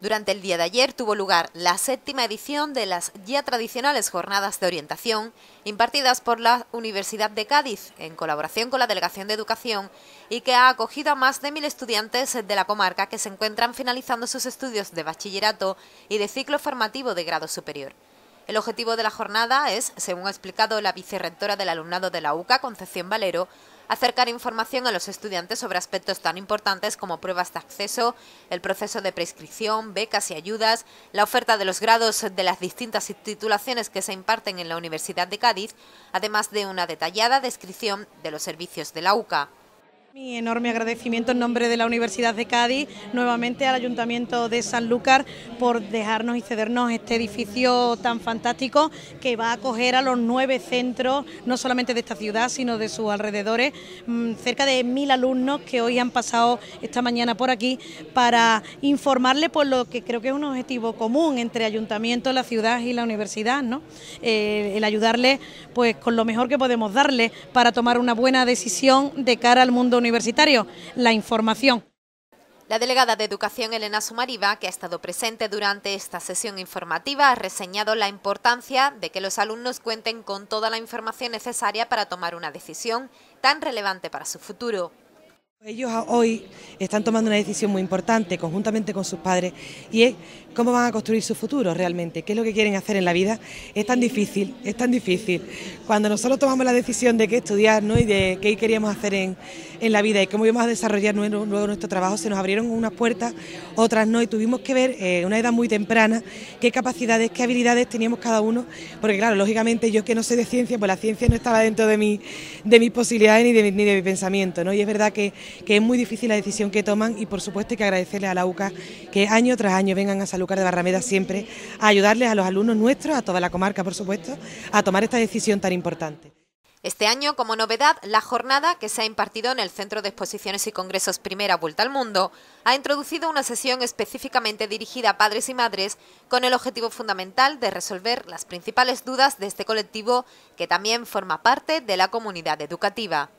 Durante el día de ayer tuvo lugar la séptima edición de las ya tradicionales jornadas de orientación impartidas por la Universidad de Cádiz en colaboración con la Delegación de Educación y que ha acogido a más de mil estudiantes de la comarca que se encuentran finalizando sus estudios de bachillerato y de ciclo formativo de grado superior. El objetivo de la jornada es, según ha explicado la vicerrectora del alumnado de la UCA, Concepción Valero, acercar información a los estudiantes sobre aspectos tan importantes como pruebas de acceso, el proceso de prescripción, becas y ayudas, la oferta de los grados de las distintas titulaciones que se imparten en la Universidad de Cádiz, además de una detallada descripción de los servicios de la UCA. Mi enorme agradecimiento en nombre de la Universidad de Cádiz, nuevamente al Ayuntamiento de Sanlúcar por dejarnos y cedernos este edificio tan fantástico que va a acoger a los nueve centros, no solamente de esta ciudad, sino de sus alrededores, mm, cerca de mil alumnos que hoy han pasado esta mañana por aquí para informarle por lo que creo que es un objetivo común entre Ayuntamiento, la ciudad y la universidad, ¿no? Eh, el ayudarle pues con lo mejor que podemos darle para tomar una buena decisión de cara al mundo universitario, la información. La delegada de Educación, Elena Sumariva, que ha estado presente durante esta sesión informativa, ha reseñado la importancia de que los alumnos cuenten con toda la información necesaria para tomar una decisión tan relevante para su futuro. Ellos hoy están tomando una decisión muy importante conjuntamente con sus padres y es cómo van a construir su futuro realmente, qué es lo que quieren hacer en la vida. Es tan difícil, es tan difícil. Cuando nosotros tomamos la decisión de qué estudiar ¿no? y de qué queríamos hacer en, la vida y cómo íbamos a desarrollar luego nuestro trabajo, se nos abrieron unas puertas, otras no, y tuvimos que ver en eh, una edad muy temprana qué capacidades, qué habilidades teníamos cada uno, porque claro, lógicamente yo que no sé de ciencia, pues la ciencia no estaba dentro de, mi, de mis posibilidades ni de, mi, ni de mi pensamiento, ¿no? y es verdad que que es muy difícil la decisión que toman y por supuesto hay que agradecerle a la UCA que año tras año vengan a Salucar de Barrameda siempre a ayudarles a los alumnos nuestros, a toda la comarca por supuesto, a tomar esta decisión tan importante. Este año, como novedad, la jornada que se ha impartido en el Centro de Exposiciones y Congresos Primera Vuelta al Mundo ha introducido una sesión específicamente dirigida a padres y madres con el objetivo fundamental de resolver las principales dudas de este colectivo que también forma parte de la comunidad educativa.